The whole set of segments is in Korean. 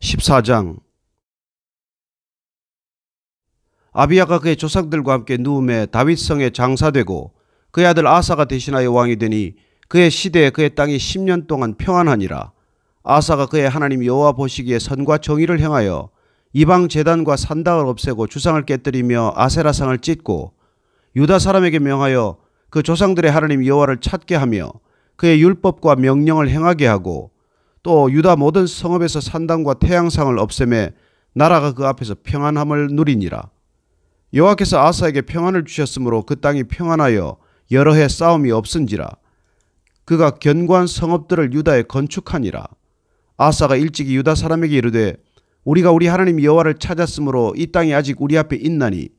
14장 아비야가 그의 조상들과 함께 누움에 다윗성에 장사되고 그의 아들 아사가 대신하여 왕이 되니 그의 시대에 그의 땅이 10년 동안 평안하니라. 아사가 그의 하나님 여호와 보시기에 선과 정의를 행하여 이방 재단과 산당을 없애고 주상을 깨뜨리며 아세라상을 찢고 유다 사람에게 명하여 그 조상들의 하나님 여호와를 찾게 하며 그의 율법과 명령을 행하게 하고 또 유다 모든 성읍에서 산당과 태양상을 없애매 나라가 그 앞에서 평안함을 누리니라. 여호와께서 아사에게 평안을 주셨으므로 그 땅이 평안하여 여러 해 싸움이 없은지라. 그가 견고한 성읍들을 유다에 건축하니라. 아사가 일찍이 유다 사람에게 이르되 우리가 우리 하나님 여호와를 찾았으므로 이 땅이 아직 우리 앞에 있나니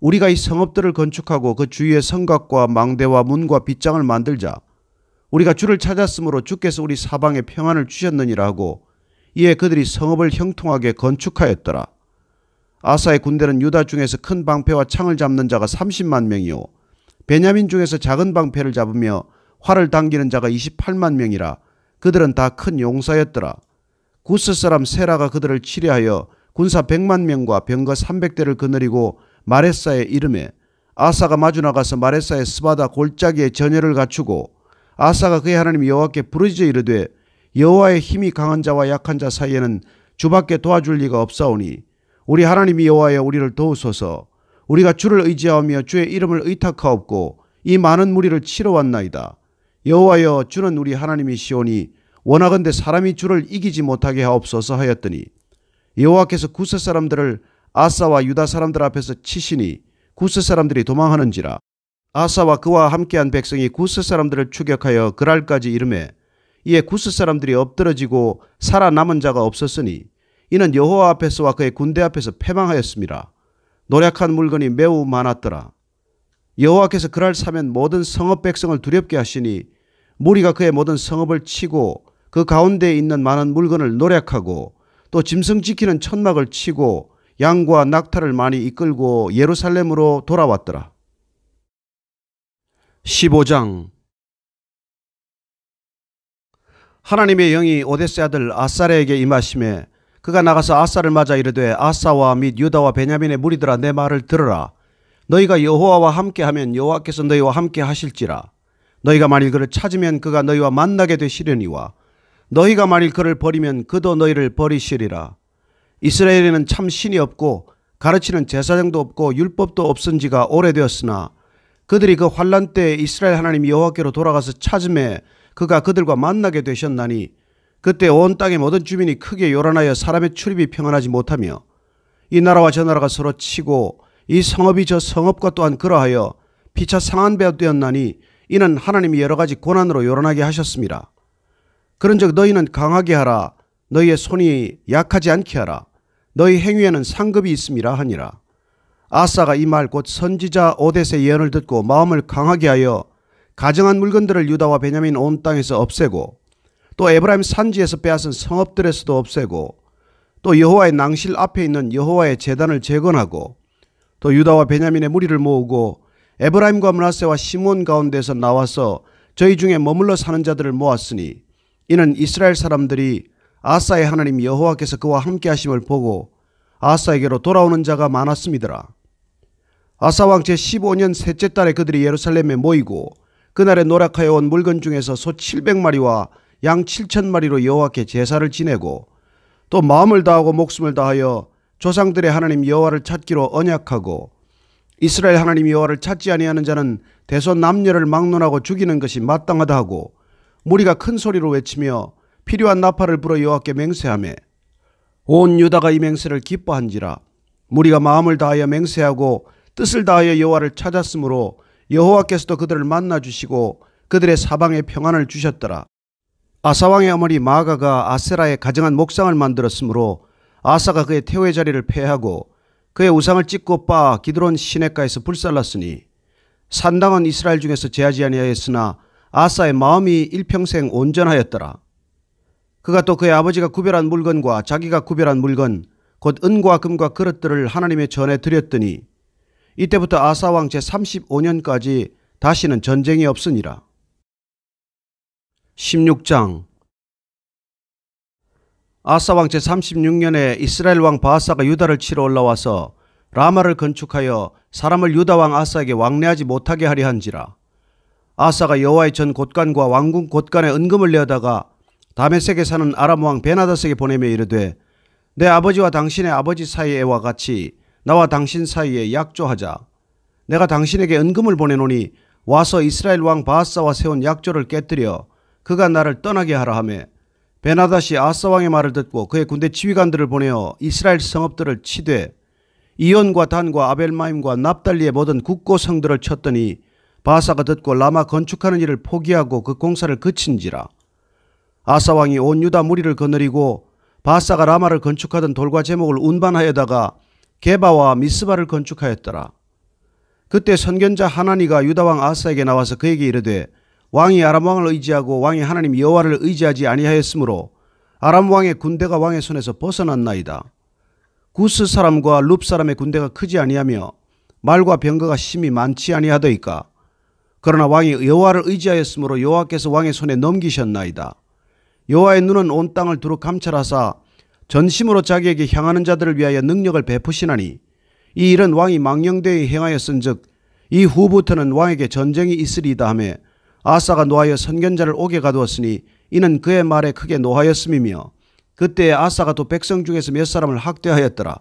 우리가 이 성읍들을 건축하고 그 주위에 성곽과 망대와 문과 빗장을 만들자. 우리가 주를 찾았으므로 주께서 우리 사방에 평안을 주셨느니라 고 이에 그들이 성읍을 형통하게 건축하였더라. 아사의 군대는 유다 중에서 큰 방패와 창을 잡는 자가 30만 명이요 베냐민 중에서 작은 방패를 잡으며 활을 당기는 자가 28만 명이라 그들은 다 큰 용사였더라. 구스 사람 세라가 그들을 치려하여 군사 100만 명과 병거 300대를 거느리고 마레사의 이름에 아사가 마주 나가서 마레사의 스바다 골짜기에 전열을 갖추고 아사가 그의 하나님 여호와께 부르짖어 이르되 여호와의 힘이 강한 자와 약한 자 사이에는 주밖에 도와줄 리가 없사오니 우리 하나님이 여호와여 우리를 도우소서 우리가 주를 의지하며 주의 이름을 의탁하옵고 이 많은 무리를 치러 왔나이다 여호와여 주는 우리 하나님이시오니 원하건대 사람이 주를 이기지 못하게 하옵소서 하였더니 여호와께서 구스 사람들을 아사와 유다 사람들 앞에서 치시니 구스 사람들이 도망하는지라 아사와 그와 함께한 백성이 구스 사람들을 추격하여 그랄까지 이르매 이에 구스 사람들이 엎드러지고 살아남은 자가 없었으니 이는 여호와 앞에서와 그의 군대 앞에서 패망하였습니다. 노력한 물건이 매우 많았더라. 여호와께서 그랄 사면 모든 성읍 백성을 두렵게 하시니 무리가 그의 모든 성읍을 치고 그가운데 있는 많은 물건을 노력하고 또 짐승 지키는 천막을 치고 양과 낙타를 많이 이끌고 예루살렘으로 돌아왔더라. 15장 하나님의 영이 오데스 아들 아사레에게 임하심에 그가 나가서 아사를 맞아 이르되 아사와 및 유다와 베냐민의 무리들아 내 말을 들으라 너희가 여호와와 함께하면 여호와께서 너희와 함께 하실지라 너희가 만일 그를 찾으면 그가 너희와 만나게 되시려니와 너희가 만일 그를 버리면 그도 너희를 버리시리라 이스라엘에는 참 신이 없고 가르치는 제사장도 없고 율법도 없은 지가 오래되었으나 그들이 그 환란 때 이스라엘 하나님 여호와께로 돌아가서 찾음에 그가 그들과 만나게 되셨나니 그때 온 땅의 모든 주민이 크게 요란하여 사람의 출입이 평안하지 못하며 이 나라와 저 나라가 서로 치고 이 성읍이 저 성읍과 또한 그러하여 피차 상한 배가 되었나니 이는 하나님이 여러 가지 고난으로 요란하게 하셨습니다. 그런즉 너희는 강하게 하라 너희의 손이 약하지 않게 하라 너희 행위에는 상급이 있음이라 하니라. 아싸가이말곧 선지자 오뎃세 예언을 듣고 마음을 강하게 하여 가정한 물건들을 유다와 베냐민 온 땅에서 없애고 또 에브라임 산지에서 빼앗은 성읍들에서도 없애고 또 여호와의 낭실 앞에 있는 여호와의 재단을 재건하고 또 유다와 베냐민의 무리를 모으고 에브라임과 문하세와 시몬 가운데서 나와서 저희 중에 머물러 사는 자들을 모았으니 이는 이스라엘 사람들이 아싸의 하나님 여호와께서 그와 함께 하심을 보고 아싸에게로 돌아오는 자가 많았음이더라. 아사왕 제15년 셋째 달에 그들이 예루살렘에 모이고 그날에 노락하여 온 물건 중에서 소 700마리와 양 7천마리로 여호와께 제사를 지내고 또 마음을 다하고 목숨을 다하여 조상들의 하나님 여호와를 찾기로 언약하고 이스라엘 하나님 여호와를 찾지 아니하는 자는 대소 남녀를 막론하고 죽이는 것이 마땅하다 하고 무리가 큰 소리로 외치며 필요한 나팔을 불어 여호와께 맹세하며 온 유다가 이 맹세를 기뻐한지라 무리가 마음을 다하여 맹세하고 뜻을 다하여 여호와를 찾았으므로 여호와께서도 그들을 만나 주시고 그들의 사방에 평안을 주셨더라. 아사 왕의 어머니 마가가 아세라의 가정한 목상을 만들었으므로 아사가 그의 태후의 자리를 폐하고 그의 우상을 찢고 빠 기드론 시내가에서 불살랐으니 산당은 이스라엘 중에서 제하지 아니하였으나 아사의 마음이 일평생 온전하였더라. 그가 또 그의 아버지가 구별한 물건과 자기가 구별한 물건 곧 은과 금과 그릇들을 하나님의 전에 드렸더니 이때부터 아사왕 제35년까지 다시는 전쟁이 없으니라. 16장 아사왕 제36년에 이스라엘 왕 바하사가 유다를 치러 올라와서 라마를 건축하여 사람을 유다 왕 아사에게 왕래하지 못하게 하리 한지라. 아사가 여호와의 전 곳간과 왕궁 곳간에 은금을 내다가 다메섹에 사는 아람 왕 베나다스에게 보내며 이르되 내 아버지와 당신의 아버지 사이에와 같이 나와 당신 사이에 약조하자. 내가 당신에게 은금을 보내노니 와서 이스라엘 왕 바하사와 세운 약조를 깨뜨려 그가 나를 떠나게 하라 하며 베나다시 아사 왕의 말을 듣고 그의 군대 지휘관들을 보내어 이스라엘 성읍들을 치되 이온과 단과 아벨마임과 납달리의 모든 국고 성들을 쳤더니 바사가 듣고 라마 건축하는 일을 포기하고 그 공사를 그친지라. 아사 왕이 온 유다 무리를 거느리고 바사가 라마를 건축하던 돌과 제목을 운반하여다가 게바와 미스바를 건축하였더라. 그때 선견자 하나니가 유다왕 아사에게 나와서 그에게 이르되 왕이 아람왕을 의지하고 왕이 하나님 여호와를 의지하지 아니하였으므로 아람왕의 군대가 왕의 손에서 벗어났나이다. 구스 사람과 룹 사람의 군대가 크지 아니하며 말과 병거가 심히 많지 아니하더이까. 그러나 왕이 여호와를 의지하였으므로 여호와께서 왕의 손에 넘기셨나이다. 여호와의 눈은 온 땅을 두루 감찰하사 전심으로 자기에게 향하는 자들을 위하여 능력을 베푸시나니 이 일은 왕이 망령되이 행하였은즉 이 후부터는 왕에게 전쟁이 있으리이다 하며 아사가 노하여 선견자를 오게 가두었으니 이는 그의 말에 크게 노하였음이며 그때 아사가 또 백성 중에서 몇 사람을 학대하였더라.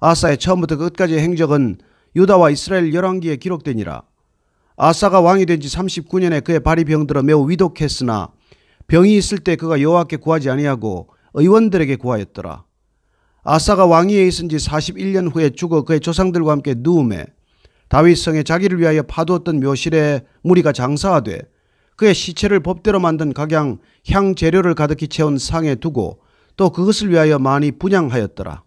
아사의 처음부터 끝까지의 행적은 유다와 이스라엘 열왕기에 기록되니라. 아사가 왕이 된 지 39년에 그의 발이 병들어 매우 위독했으나 병이 있을 때 그가 여호와께 구하지 아니하고 의원들에게 구하였더라. 아사가 왕위에 있은 지 41년 후에 죽어 그의 조상들과 함께 누움에 다윗성에 자기를 위하여 파두었던 묘실에 무리가 장사하되 그의 시체를 법대로 만든 각양 향 재료를 가득히 채운 상에 두고 또 그것을 위하여 많이 분양하였더라.